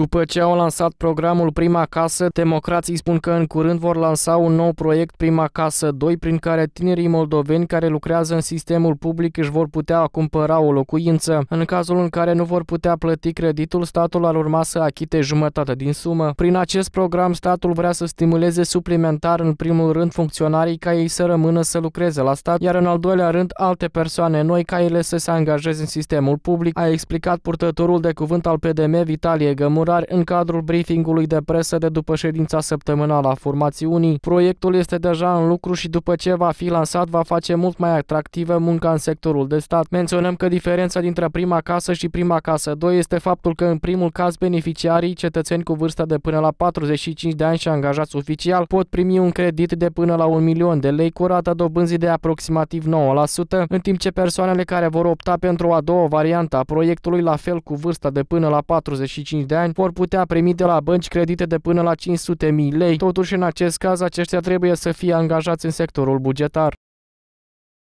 După ce au lansat programul Prima Casă, democrații spun că în curând vor lansa un nou proiect Prima Casă 2, prin care tinerii moldoveni care lucrează în sistemul public își vor putea cumpăra o locuință. În cazul în care nu vor putea plăti creditul, statul ar urma să achite jumătate din sumă. Prin acest program, statul vrea să stimuleze suplimentar în primul rând funcționarii ca ei să rămână să lucreze la stat, iar în al doilea rând alte persoane noi ca ele să se angajeze în sistemul public, a explicat purtătorul de cuvânt al PDM Vitalie Gămur temporari în cadrul briefingului de presă de după ședința săptămânală a formațiunii. Proiectul este deja în lucru și după ce va fi lansat va face mult mai atractivă munca în sectorul de stat. Menționăm că diferența dintre prima casă și prima casă 2 este faptul că în primul caz beneficiarii, cetățeni cu vârsta de până la 45 de ani și angajați oficial, pot primi un credit de până la 1 milion de lei cu rata dobânzii de aproximativ 9%, în timp ce persoanele care vor opta pentru a doua variantă a proiectului, la fel cu vârsta de până la 45 de ani, vor putea primi de la bănci credite de până la 500.000 lei. Totuși, în acest caz, aceștia trebuie să fie angajați în sectorul bugetar.